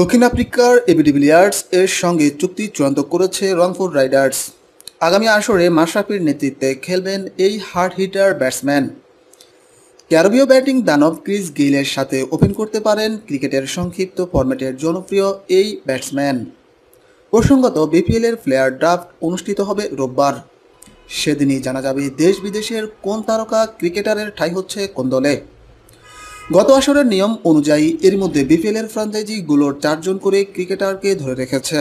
দক্ষিণ আফ্রিকার এবিডিভিলিয়ার্স এর সঙ্গে চুক্তি চূড়ান্ত করেছে রংপুর রাইডার্স আগামী আসরে মাশরাফির নেতৃত্বে খেলবেন এই হার্ড হিটার ব্যাটসম্যান ক্যারবীয় ব্যাটিং দানব ক্রিস গেইলের সাথে ওপেন করতে পারেন ক্রিকেটের সংক্ষিপ্ত ফর্মেটের জনপ্রিয় এই ব্যাটসম্যান প্রসঙ্গত বিপিএলের প্লেয়ার ড্রাফট অনুষ্ঠিত হবে রোববার সেদিনই জানা যাবে দেশ বিদেশের কোন তারকা ক্রিকেটারের ঠাই হচ্ছে কোন দলে গত আসরের নিয়ম অনুযায়ী এর মধ্যে বিপিএলের ফ্রাঞ্চাইজিগুলোর চারজন করে ক্রিকেটারকে ধরে রেখেছে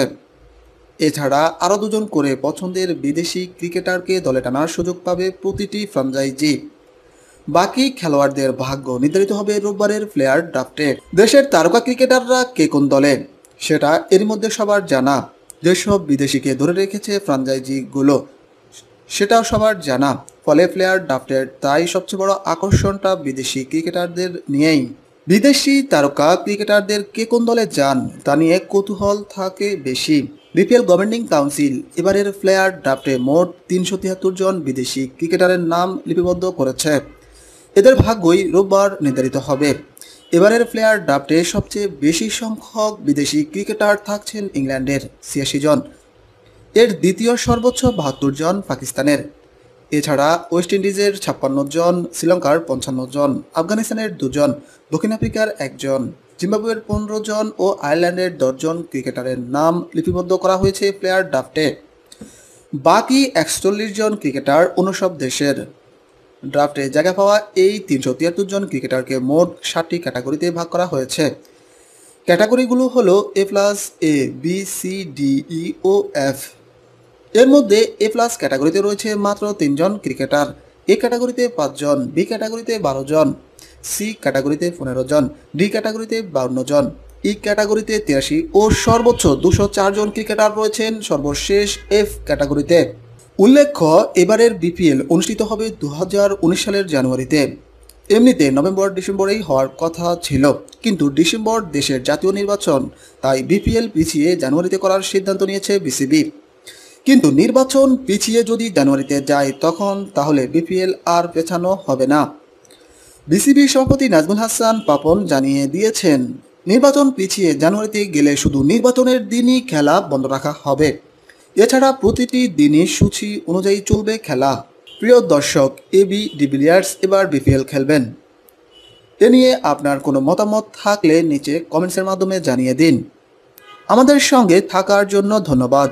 এছাড়া আরও দুজন করে পছন্দের বিদেশি ক্রিকেটারকে দলে টানার সুযোগ পাবে প্রতিটি ফ্রাঞ্চাইজি বাকি খেলোয়াড়দের ভাগ্য নির্ধারিত হবে রোববারের প্লেয়ার ড্রাফটে দেশের তারকা ক্রিকেটাররা কে কোন দলে সেটা এর মধ্যে সবার জানা যেসব বিদেশিকে ধরে রেখেছে ফ্রাঞ্চাইজিগুলো সেটাও সবার জানা ফলে প্লেয়ার ড্রাফটের তাই সবচেয়ে বড় আকর্ষণটা বিদেশি ক্রিকেটারদের নিয়েই বিদেশি তারকা ক্রিকেটারদের কে কোন দলে যান তা নিয়ে কৌতূহল থাকে বেশি বিপিএল গভর্নিং কাউন্সিল এবারের প্লেয়ার ড্রাফটে মোট তিনশো তিয়াত্তর জন বিদেশি ক্রিকেটারের নাম লিপিবদ্ধ করেছে এদের ভাগ্যই রোববার নির্ধারিত হবে এবারের প্লেয়ার ড্রাফটে সবচেয়ে বেশি সংখ্যক বিদেশি ক্রিকেটার থাকছেন ইংল্যান্ডের ছিয়াশি জন এর দ্বিতীয় সর্বোচ্চ বাহাত্তর জন পাকিস্তানের এছাড়া ওয়েস্ট ইন্ডিজের ছাপ্পান্ন জন শ্রীলঙ্কার পঞ্চান্ন জন আফগানিস্তানের দুজন দক্ষিণ আফ্রিকার একজন জিম্বাবুয়ের পনেরো জন ও আয়ারল্যান্ডের দশজন ক্রিকেটারের নাম লিপিবদ্ধ করা হয়েছে প্লেয়ার ড্রাফটে বাকি একচল্লিশ জন ক্রিকেটার অনুসব দেশের ড্রাফটে জায়গা পাওয়া এই তিনশো তিয়াত্তর জন ক্রিকেটারকে মোট ষাটটি ক্যাটাগরিতে ভাগ করা হয়েছে ক্যাটাগরিগুলো হলো A plus A B C D E ও এফ এর মধ্যে এ প্লাস ক্যাটাগরিতে রয়েছে মাত্র তিনজন ক্রিকেটার এ ক্যাটাগরিতে পাঁচজন বি ক্যাটাগরিতে বারো জন সি ক্যাটাগরিতে পনেরো জন ডি ক্যাটাগরিতে বাউন্ন জন ই e ক্যাটাগরিতে তিরাশি ও সর্বোচ্চ দুশো চারজন ক্রিকেটার রয়েছেন সর্বশেষ এফ ক্যাটাগরিতে উল্লেখ্য এবারের বিপিএল অনুষ্ঠিত হবে দু সালের জানুয়ারিতে এমনিতে নভেম্বর ডিসেম্বরেই হওয়ার কথা ছিল কিন্তু ডিসেম্বর দেশের জাতীয় নির্বাচন তাই বিপিএল পিছিয়ে জানুয়ারিতে করার সিদ্ধান্ত নিয়েছে বিসিবি কিন্তু নির্বাচন পিছিয়ে যদি জানুয়ারিতে যায় তখন তাহলে বিপিএল আর পেছানো হবে না বিসিবি সভাপতি নাজমুল হাসান পাপন জানিয়ে দিয়েছেন নির্বাচন পিছিয়ে জানুয়ারিতে গেলে শুধু নির্বাচনের দিনই খেলা বন্ধ রাখা হবে এছাড়া প্রতিটি দিনই সূচি অনুযায়ী চলবে খেলা প্রিয় দর্শক এ বি ডিভিলিয়ার্স এবার বিপিএল খেলবেন এ নিয়ে আপনার কোনো মতামত থাকলে নিচে কমেন্টসের মাধ্যমে জানিয়ে দিন আমাদের সঙ্গে থাকার জন্য ধন্যবাদ